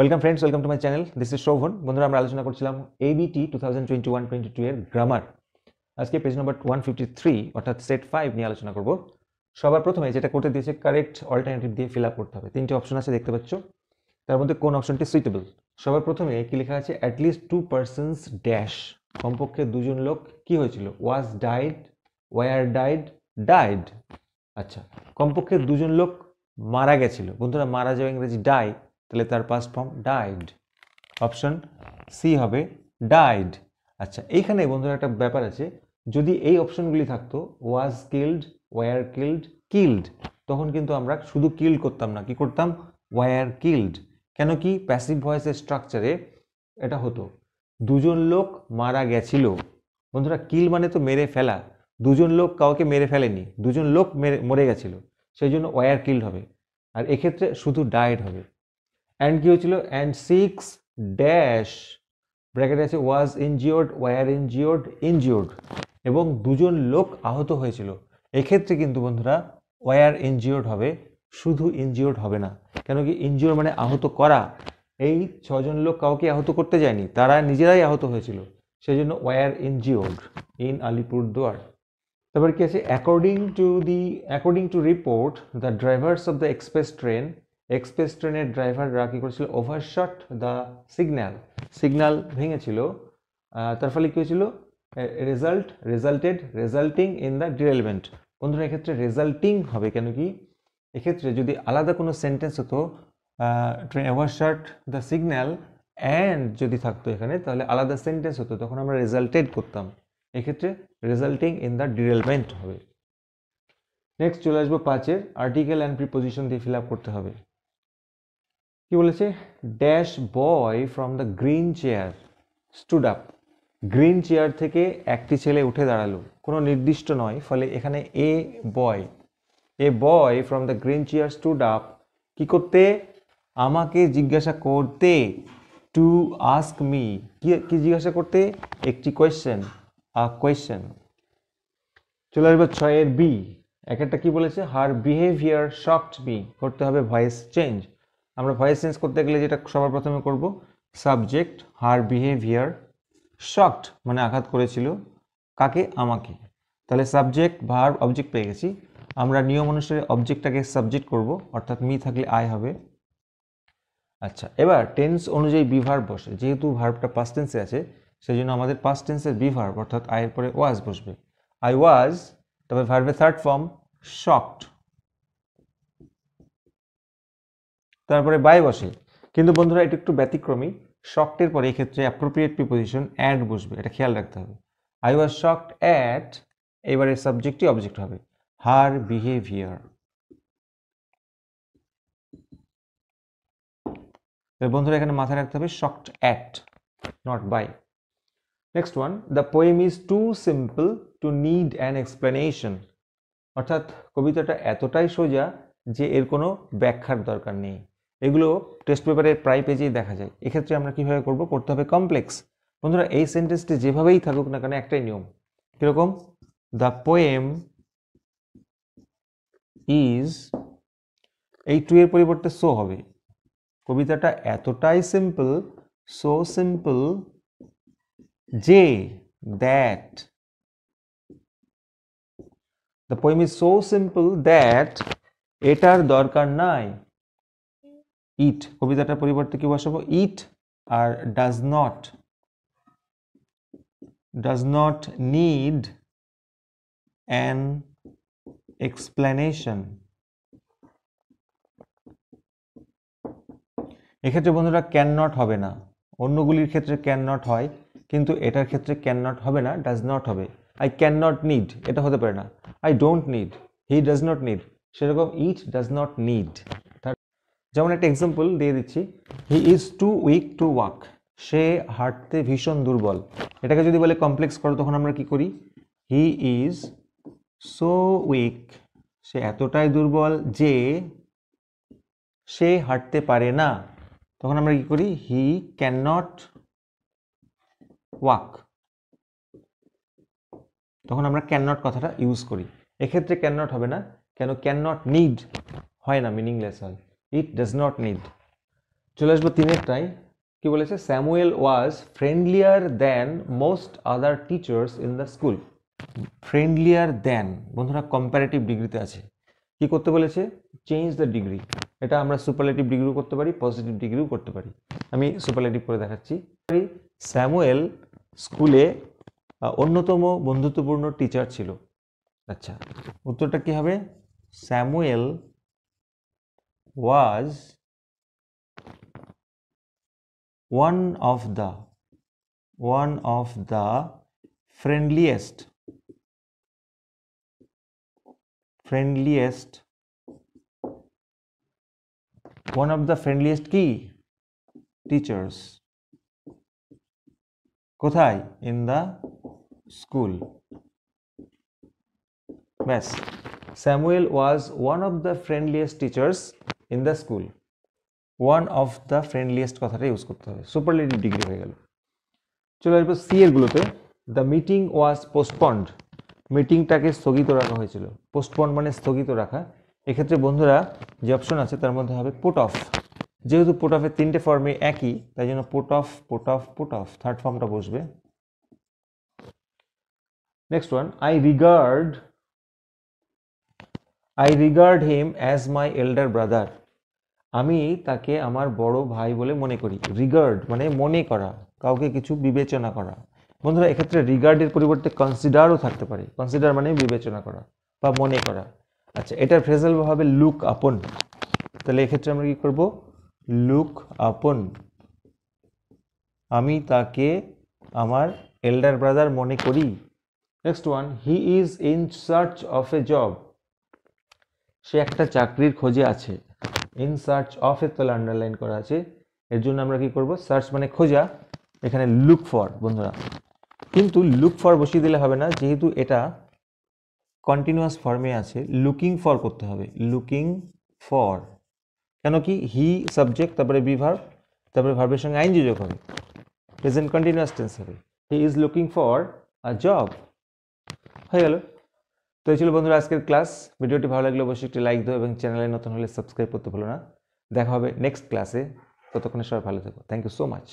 Welcome friends welcome to my channel this is Shovan বন্ধুরা আমরা আলোচনা করছিলাম ABT two thousand twenty one twenty two এর গ্রামার আজকে page number one fifty three অর্থাৎ সেট ফাইভ নিয়ে আলোচনা করব সবার প্রথমে যেটা করতে দিয়েছে কারেক্ট অল্টারনেটিভ দিয়ে ফিল আপ করতে হবে তিনটে অপশন আছে দেখতে পাচ্ছ তার মধ্যে কোন অপশনটি সুইটেবল সবার প্রথমে কি লেখা আছে অ্যাটলিস্ট টু পার্সনস ড্যাশ কমপক্ষে দুজন লোক কি হয়েছিল was died were died died আচ্ছা কমপক্ষে দুজন লোক মারা গেছিল বন্ধুরা মারা যাওয়া ইংরেজি ডাই তাহলে তার past form died option C হবে ডাইড আচ্ছা এইখানে বন্ধুরা একটা ব্যাপার আছে যদি এই অপশনগুলি থাকতো was killed were killed killed তখন কিন্তু আমরা শুধু কিল্ড করতাম না কি করতাম ওয়ার কিল্ড কেন কি প্যাসিভ ভয়েসের স্ট্রাকচারে এটা হতো দুজন লোক মারা গেছিল বন্ধুরা কিল মানে তো মেরে ফেলা দুজন লোক কাউকে মেরে ফেলেনি দুজন লোক মেরে মরে গেছিলো সেই জন্য ওয়ার কিল্ড হবে আর এক্ষেত্রে শুধু ডায়েট হবে অ্যান্ড কি হয়েছিল অ্যান্ড সিক্স ড্যাশ ব্র্যাকেট আছে was injured were injured injured এবং দুজন লোক আহত হয়েছিল এক্ষেত্রে কিন্তু বন্ধুরা ওয়ার ইনজিওর্ড হবে শুধু ইনজিওর্ড হবে না কেন কি ইনজিওর মানে আহত করা এই ছজন লোক কাউকে আহত করতে যায়নি তারা নিজেরাই আহত হয়েছিল সেই জন্য ওয়ার ইনজিওর্ড ইন আলিপুরদুয়ার তারপর কি আছে according to the according to report the drivers of the express train express ট্রেনের ড্রাইভাররা কী করেছিল ওভারশট দ্য সিগন্যাল সিগন্যাল ভেঙেছিল তার ফলে কী হয়েছিল result resulted resulting in the derailment বন্ধুরা এক্ষেত্রে রেজাল্টিং হবে কেন কি এক্ষেত্রে যদি আলাদা কোনো সেন্টেন্স হতো train overshot the signal and যদি থাকতো এখানে তাহলে আলাদা সেন্টেন্স হতো তখন আমরা রেজাল্টেড করতাম এক্ষেত্রে রেজাল্টিং ইন দ্য ডিরেলভেন্ট হবে নেক্সট চলে আসবো পাঁচের আর্টিকেল অ্যান্ড প্রিপোজিশন দিয়ে ফিল আপ করতে হবে কি বলেছে dash boy from the green chair stood up green chair থেকে একটি ছেলে উঠে দাঁড়ালো কোনো নির্দিষ্ট নয় ফলে এখানে a boy a boy from the green chair stood up কী করতে আমাকে জিজ্ঞাসা করতে টু আস্ক মি কি জিজ্ঞাসা করতে একটি কোয়েশ্চেন আ কোয়েশ্চেন চলে আসবো ছয়ের বি এক একটা কী বলেছে হার বিহেভিয়ার শক্ট বি করতে হবে ভয়েস চেঞ্জ আমরা ভয়েস চেঞ্জ করতে গেলে যেটা সবার প্রথমে করব সাবজেক্ট হার বিহেভিয়ার শক্ট মানে আঘাত করেছিল কাকে আমাকে তাহলে সাবজেক্ট ভার অবজেক্ট পেয়ে গেছি আমরা নিয়ম অনুসারে অবজেক্টটাকে সাবজেক্ট করব অর্থাৎ মি থাকলে আয় হবে আচ্ছা এবার টেন্স অনুযায়ী বিভার বসে যেহেতু ভার্বটা পাস্ট টেন্সে আছে সেই জন্য আমাদের পাস্ট টেন্সের বিভার অর্থাৎ আয়ের পরে ওয়াজ বসবে আই ওয়াজ তবে ভার্বের থার্ড ফর্ম শক্ট তারপরে বাই বসে কিন্তু বন্ধুরা এটা একটু ব্যতিক্রমী শক্টের পরে এক্ষেত্রে অ্যাপ্রোপ্রিয়েট প্রিপোজিশন অ্যাড বসবে এটা খেয়াল রাখতে হবে আই ওয়াজ শকড অ্যাট এবারে সাবজেক্টই অবজেক্ট হবে হার বিহেভিয়ার বন্ধুরা এখানে মাথায় রাখতে হবে shocked at not by next one the poem is too simple to need an explanation অর্থাৎ কবিতাটা এতটাই সোজা যে এর কোনো ব্যাখ্যার দরকার নেই এগুলো টেস্ট পেপারের প্রায় পেজেই দেখা যায় এক্ষেত্রে আমরা কীভাবে করব করতে হবে কমপ্লেক্স বন্ধুরা এই সেন্টেন্সটি যেভাবেই থাকুক না কেন একটাই নিয়ম কীরকম দ্য পোয়েম ইজ এই টু এর পরিবর্তে সো হবে কবিতাটা এতটাই সিম্পল সো সিম্পল যে that the poem is so simple that এটার দরকার নাই ইট কবিতাটার পরিবর্তে কি বসাবো ইট আর does not does not need an explanation এক্ষেত্রে বন্ধুরা ক্যান নট হবে না অন্যগুলির ক্ষেত্রে ক্যান নট হয় কিন্তু এটার ক্ষেত্রে ক্যান নট হবে না ডাজ নট হবে আই ক্যান নট নিড এটা হতে পারে না I don't need he does not need সেরকম ইট ডাজ নট নিড যেমন একটা এক্সাম্পল দিয়ে দিচ্ছি he is too weak to walk সে হাঁটতে ভীষণ দুর্বল এটাকে যদি বলে কমপ্লেক্স করো তখন আমরা কি করি হি ইজ সো উইক সে এতটাই দুর্বল যে সে হাঁটতে পারে না তখন আমরা কি করি হি ক্যান নট ওয়াক তখন আমরা ক্যান নট কথাটা ইউজ করি এক্ষেত্রে ক্যান নট হবে না কেন ক্যান নট নিড হয় না মিনিংলেস হয় ইট ডাজ নট নিড চলে আসবো তিনেরটাই কি বলেছে Samuel was friendlier than most other teachers in the school friendlier than বন্ধুরা কম্পারেটিভ ডিগ্রিতে আছে কি করতে বলেছে চেঞ্জ দ্য ডিগ্রি এটা আমরা সুপারলেটিভ ডিগ্রিও করতে পারি পজিটিভ ডিগ্রিও করতে পারি আমি সুপারলেটিভ করে দেখাচ্ছি স্যামুয়েল স্কুলে অন্যতম বন্ধুত্বপূর্ণ টিচার ছিল আচ্ছা উত্তরটা কি হবে Samuel was one of the one of the friendliest friendliest one of the friendliest key teachers Kothai in the school ব্যাস Samuel was one of the friendliest teachers. In the school one of the friendliest কথাটা use করতে হবে superlative degree হয়ে গেল চলে আসবো C এরগুলোতে the meeting was postponed মিটিংটাকে স্থগিত রাখা হয়েছিল পোস্টপন্ড মানে স্থগিত রাখা এক্ষেত্রে বন্ধুরা যে অপশন আছে তার মধ্যে হবে পুট অফ যেহেতু পুট অফের তিনটে ফর্মে একই তাই জন্য put off put off put off third ফর্মটা বসবে next one I regard I regard him as my elder brother আমি তাকে আমার বড় ভাই বলে মনে করি রিগার্ড মানে মনে করা কাউকে কিছু বিবেচনা করা বন্ধুরা এক্ষেত্রে রিগার্ডের পরিবর্তে কনসিডারও থাকতে পারে কনসিডার মানে বিবেচনা করা বা মনে করা আচ্ছা এটার ফ্রেজাল হবে লুক আপন তাহলে এক্ষেত্রে আমরা কি করব লুক আপন আমি তাকে আমার এল্ডার ব্রাদার মনে করি next one he is in search of a job সে একটা চাকরির খোঁজে আছে ইন সার্চ অফ এর তলে আন্ডারলাইন করা আছে এর জন্য আমরা কি করব সার্চ মানে খোঁজা এখানে লুক ফর বন্ধুরা কিন্তু লুক ফর বসিয়ে দিলে হবে না যেহেতু এটা কন্টিনিউয়াস ফর্মে আছে লুকিং ফর করতে হবে লুকিং ফর কেন কি হি সাবজেক্ট তারপরে বিভার তারপরে ভার্বের সঙ্গে আইন যোগ হবে প্রেজেন্ট কন্টিনিউয়াস টেন্স হবে he is looking for a job হয়ে গেল এই ছিল বন্ধুরা আজকের ক্লাস ভিডিওটি ভালো লাগলে অবশ্যই একটি লাইক দাও এবং চ্যানেলে নতুন হলে সাবস্ক্রাইব করতে ভুলো না দেখা হবে নেক্সট ক্লাসে ততক্ষণে সবাই ভালো থেকো থ্যাংক ইউ সো মাচ